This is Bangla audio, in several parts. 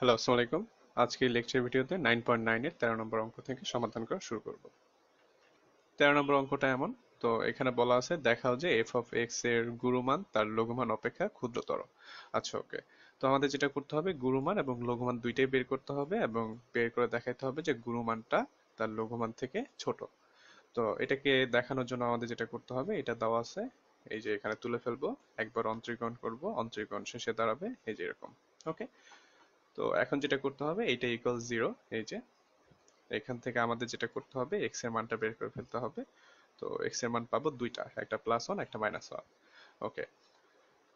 হ্যালো আসসালামু আলাইকুম আজকে লেকচার ভিডিওতে নাইন পয়েন্ট নাইনের তেরো নম্বর অঙ্ক থেকে সমাধান করা শুরু করব তেরো নম্বর অঙ্কটা এমন তো এখানে বলা আছে দেখাও যে এফ অফ এক্স এর গুরুমান তার লঘুমান অপেক্ষা ক্ষুদ্রতর আচ্ছা ওকে তো আমাদের যেটা করতে হবে গুরুমান এবং লঘুমান দুইটাই বের করতে হবে এবং বের করে দেখাইতে হবে যে গুরুমানটা তার লঘুমান থেকে ছোট তো এটাকে দেখানোর জন্য আমাদের যেটা করতে হবে এটা দেওয়া আছে এই যে এখানে তুলে ফেলবো একবার অন্তরীকরণ করব অন্তরীকরণ শেষে দাঁড়াবে এই যে এরকম ওকে তো এখন যেটা করতে হবে এটা ইকুয়াল জিরো এই যে এখান থেকে আমাদের যেটা করতে হবে এক্স এর মানটা বের করে ফেলতে হবে তো এক্স এর মান পাবো দুইটা একটা প্লাস ওয়ান একটা মাইনাস ওয়ান ওকে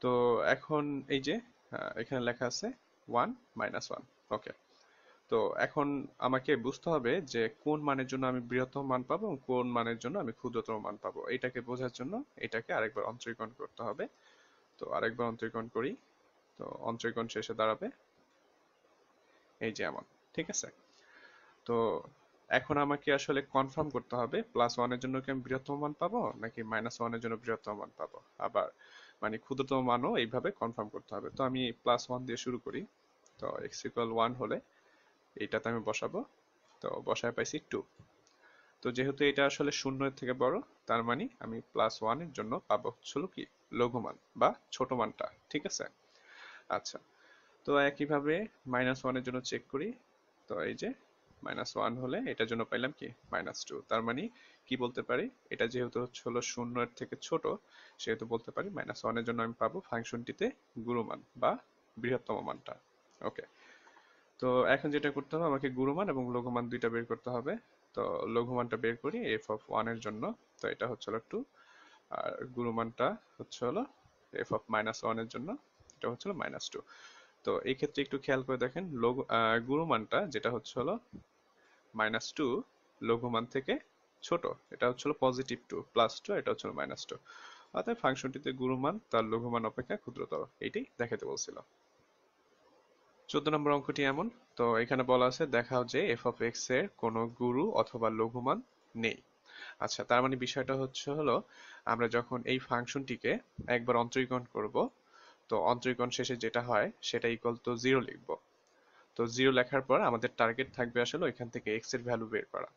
তো এখন এই যে এখানে লেখা আছে ওয়ান মাইনাস ওয়ান ওকে তো এখন আমাকে বুঝতে হবে যে কোন মানের জন্য আমি বৃহত্তম মান পাবো কোন মানের জন্য আমি ক্ষুদ্রতম মান পাবো এটাকে বোঝার জন্য এটাকে আরেকবার অন্তরীকরণ করতে হবে তো আরেকবার অন্তরীকরণ করি তো অন্তরীকরণ শেষে দাঁড়াবে এই যে আমার ঠিক আছে তো এখন আমাকে আসলে কনফার্ম করতে হবে প্লাস ওয়ানের জন্য কি আমি বৃহত্তম মান পাবো নাকি মাইনাস ওয়ানের জন্য বৃহত্তম মান পাবো আবার মানে ক্ষুদ্রতম মানও এইভাবে কনফার্ম করতে হবে তো আমি প্লাস ওয়ান দিয়ে শুরু করি তো এক্স ইকুয়াল ওয়ান হলে এইটাতে আমি বসাবো তো বসায় পাইছি টু তো যেহেতু এটা আসলে শূন্যের থেকে বড় তার মানে আমি প্লাস ওয়ানের জন্য পাবো হচ্ছিল কি লঘু মান বা ছোট মানটা ঠিক আছে আচ্ছা তো একই ভাবে মাইনাস ওয়ানের জন্য চেক করি তো এই যে মাইনাস ওয়ান হলে এটার জন্য পাইলাম কি মাইনাস টু তার মানে কি বলতে পারি এটা যেহেতু হচ্ছে হলো এর থেকে ছোট সেহেতু বলতে পারি মাইনাস ওয়ানের জন্য আমি পাবো ফাংশনটিতে গুরুমান বা বৃহত্তম মানটা ওকে তো এখন যেটা করতে হবে আমাকে গুরুমান এবং লঘুমান দুইটা বের করতে হবে তো লঘুমানটা বের করি এফ অফ এর জন্য তো এটা হচ্ছে হলো টু আর গুরুমানটা হচ্ছে হলো এফ অফ মাইনাস ওয়ানের জন্য এটা হচ্ছে হলো মাইনাস টু তো এই ক্ষেত্রে একটু খেয়াল করে দেখেন লঘু গুরু মানটা যেটা হচ্ছে হলো মাইনাস টু লঘু মান থেকে ছোট এটা হচ্ছে হলো পজিটিভ টু প্লাস টু এটা হচ্ছে হলো মাইনাস টু অর্থাৎ ফাংশনটিতে গুরু মান তার লঘু মান অপেক্ষা ক্ষুদ্রতর এটি দেখাতে বলছিল চোদ্দ নম্বর অঙ্কটি এমন তো এখানে বলা আছে দেখাও যে এফ অফ এক্স এর কোনো গুরু অথবা লঘু মান নেই আচ্ছা তার মানে বিষয়টা হচ্ছে হলো আমরা যখন এই ফাংশনটিকে একবার অন্তরীকরণ করব তো অন্তরীকরণ শেষে যেটা হয় সেটা ইকুয়াল টু জিরো লিখব তো জিরো লেখার পর আমাদের টার্গেট থাকবে আসলে ওইখান থেকে x এর ভ্যালু বের করা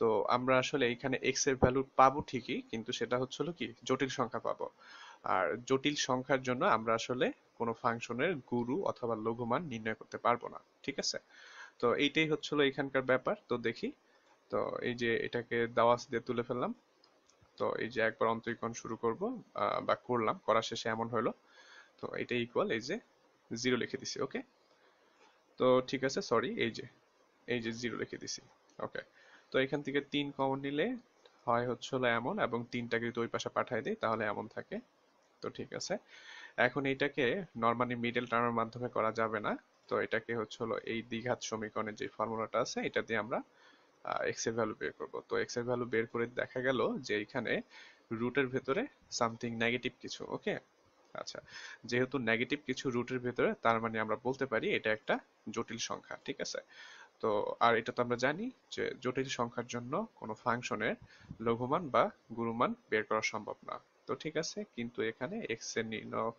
তো আমরা আসলে এখানে x এর ভ্যালু পাবো ঠিকই কিন্তু সেটা হচ্ছে কি জটিল সংখ্যা পাবো আর জটিল সংখ্যার জন্য আমরা আসলে কোনো ফাংশনের গুরু অথবা লঘুমান নির্ণয় করতে পারবো না ঠিক আছে তো এইটাই হচ্ছিল এখানকার ব্যাপার তো দেখি তো এই যে এটাকে দাওয়াস দিয়ে তুলে ফেললাম তো এই যে একবার অন্তরীকরণ শুরু করব বা করলাম করা শেষে এমন হলো তো এটা ইকুয়াল এই যে জিরো লিখে দিছি ওকে তো ঠিক আছে সরি এই যে এই যে জিরো লিখে দিছি ওকে তো এখান থেকে তিন কমন নিলে হয় হচ্ছে হলো এমন এবং তিনটাকে যদি ওই পাশে পাঠাই দিই তাহলে এমন থাকে তো ঠিক আছে এখন এইটাকে নর্মালি মিডল টার্মের মাধ্যমে করা যাবে না তো এটাকে হচ্ছে হলো এই দ্বিঘাত সমীকরণের যে ফর্মুলাটা আছে এটা দিয়ে আমরা x এর ভ্যালু বের করব তো x এর ভ্যালু বের করে দেখা গেল যে এখানে রুটের ভেতরে সামথিং নেগেটিভ কিছু ওকে আচ্ছা যেহেতু নেগেটিভ কিছু রুটের ভিতরে তার মানে আমরা বলতে পারি এটা একটা জটিল সংখ্যা ঠিক আছে তো আর এটা তো আমরা জানি যে জটিল সংখ্যার জন্য কোনো ফাংশনের লঘুমান বা গুরুমান বের করা সম্ভব না তো ঠিক আছে কিন্তু এখানে x এর নির্ণয়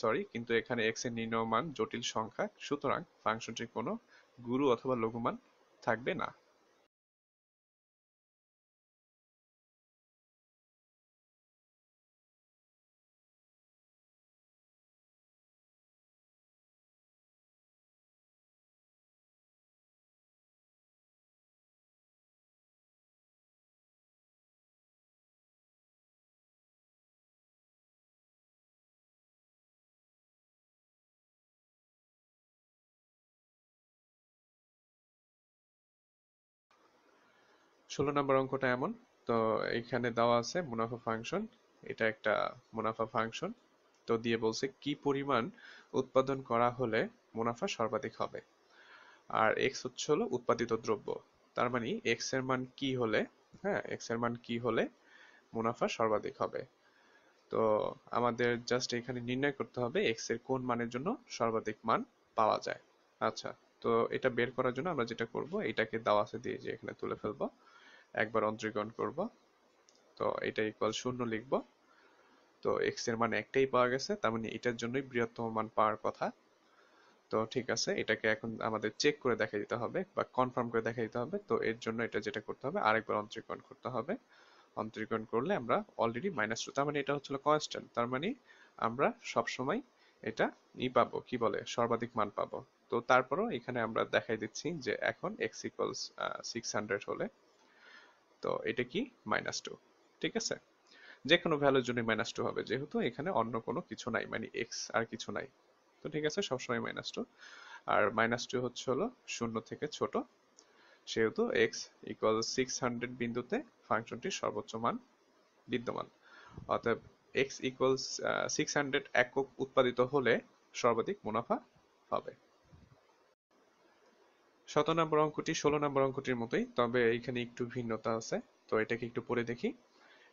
সরি কিন্তু এখানে x এর নির্ণয় মান জটিল সংখ্যা সুতরাং ফাংশনটির কোনো গুরু অথবা লঘুমান থাকবে না ষোলো নম্বর অঙ্কটা এমন তো এখানে দেওয়া আছে মুনাফা ফাংশন এটা একটা মুনাফা ফাংশন তো দিয়ে বলছে কি পরিমাণ উৎপাদন করা হলে মুনাফা সর্বাধিক হবে আর এক্স হচ্ছে হলো উৎপাদিত দ্রব্য তার মানে এক্স এর মান কি হলে হ্যাঁ এক্স এর মান কি হলে মুনাফা সর্বাধিক হবে তো আমাদের জাস্ট এখানে নির্ণয় করতে হবে এক্স এর কোন মানের জন্য সর্বাধিক মান পাওয়া যায় আচ্ছা তো এটা বের করার জন্য আমরা যেটা করব এটাকে দেওয়া আছে দিয়ে যে এখানে তুলে ফেলবো একবার অন্তরীকরণ করব তো এটা ইকুয়াল শূন্য লিখব তো x এর মান একটাই পাওয়া গেছে তার মানে এটার জন্যই বৃহত্তম মান পাওয়ার কথা তো ঠিক আছে এটাকে এখন আমাদের চেক করে দেখা দিতে হবে বা কনফার্ম করে দেখা দিতে হবে তো এর জন্য এটা যেটা করতে হবে আরেকবার অন্তরীকরণ করতে হবে অন্তরীকরণ করলে আমরা অলরেডি মাইনাস টু তার মানে এটা হচ্ছিল কনস্ট্যান্ট তার মানে আমরা সব সময় এটা ই পাবো কি বলে সর্বাধিক মান পাবো তো তারপরও এখানে আমরা দেখাই দিচ্ছি যে এখন এক্স ইকুয়ালস সিক্স হান্ড্রেড হলে তো এটা কি মাইনাস টু ঠিক আছে যে কোনো ভ্যালুর জন্য মাইনাস টু হবে যেহেতু এখানে অন্য কোনো কিছু নাই মানে এক্স আর কিছু নাই তো ঠিক আছে সবসময় মাইনাস টু আর মাইনাস টু হচ্ছে হলো শূন্য থেকে ছোট সেহেতু এক্স ইকুয়াল সিক্স হান্ড্রেড বিন্দুতে ফাংশনটির সর্বোচ্চ মান বিদ্যমান অতএব এক্স ইকুয়াল সিক্স হান্ড্রেড একক উৎপাদিত হলে সর্বাধিক মুনাফা হবে শত নম্বর অঙ্কটি ষোলো নম্বর অঙ্কটির মতোই তবে এখানে একটু ভিন্নতা আছে তো এটাকে একটু পরে দেখি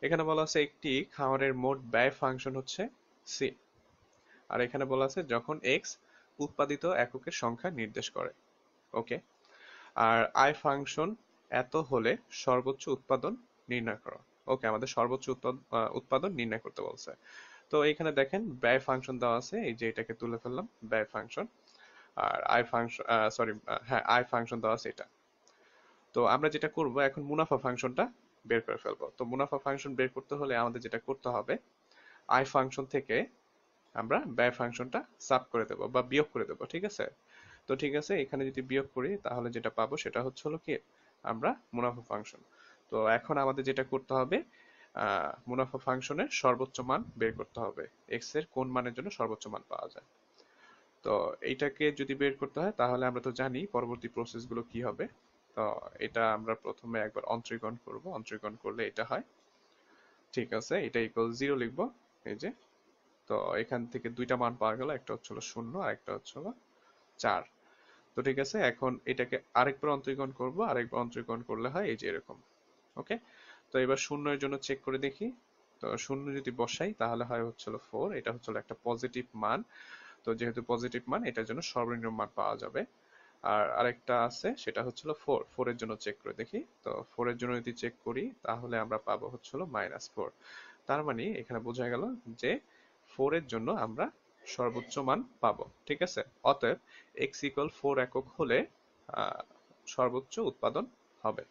এখানে বলা আছে একটি খাওয়ারের মোট ব্যয় ফাংশন হচ্ছে সি আর এখানে বলা আছে যখন এক্স উৎপাদিত এককের সংখ্যা নির্দেশ করে ওকে আর আই ফাংশন এত হলে সর্বোচ্চ উৎপাদন নির্ণয় করো ওকে আমাদের সর্বোচ্চ উৎপাদন নির্ণয় করতে বলছে তো এখানে দেখেন ব্যয় ফাংশন দেওয়া আছে এই যে এটাকে তুলে ফেললাম ব্যয় ফাংশন আর আই ফাংশন সরি হ্যাঁ আই ফাংশন দেওয়া আছে এটা তো আমরা যেটা করব এখন মুনাফা ফাংশনটা বের করে ফেলব তো মুনাফা ফাংশন বের করতে হলে আমাদের যেটা করতে হবে আই ফাংশন থেকে আমরা ব্যয় ফাংশনটা সাব করে দেব বা বিয়োগ করে দেব ঠিক আছে তো ঠিক আছে এখানে যদি বিয়োগ করি তাহলে যেটা পাবো সেটা হচ্ছে হলো কি আমরা মুনাফা ফাংশন তো এখন আমাদের যেটা করতে হবে মুনাফা ফাংশনের সর্বোচ্চ মান বের করতে হবে এক্স এর কোন মানের জন্য সর্বোচ্চ মান পাওয়া যায় তো এটাকে যদি বের করতে হয় তাহলে আমরা তো জানি পরবর্তী গুলো কি হবে তো এটা আমরা প্রথমে একবার অন্তরীকরণ করব অন্তরীকরণ করলে এটা হয় ঠিক আছে এটা ইকুয়াল জিরো লিখব এই যে তো এখান থেকে দুইটা মান পাওয়া গেল একটা হচ্ছে শূন্য আর একটা হচ্ছে চার তো ঠিক আছে এখন এটাকে আরেকবার অন্তরীকরণ করব আরেকবার অন্তরীকরণ করলে হয় এই যে এরকম ওকে তো এবার শূন্য এর জন্য চেক করে দেখি তো শূন্য যদি বসাই তাহলে হয় হচ্ছিল ফোর এটা হচ্ছিল একটা পজিটিভ মান তো যেহেতু পজিটিভ মান এটার জন্য সর্বনিম্ন মান পাওয়া যাবে আর আরেকটা আছে সেটা হচ্ছিল ফোর ফোরের জন্য চেক করে দেখি তো ফোরের জন্য যদি চেক করি তাহলে আমরা পাবো হচ্ছিল মাইনাস ফোর তার মানে এখানে বোঝা গেল যে ফোরের জন্য আমরা সর্বোচ্চ মান পাবো ঠিক আছে অতএব এক্স ইকুয়াল ফোর একক হলে সর্বোচ্চ উৎপাদন হবে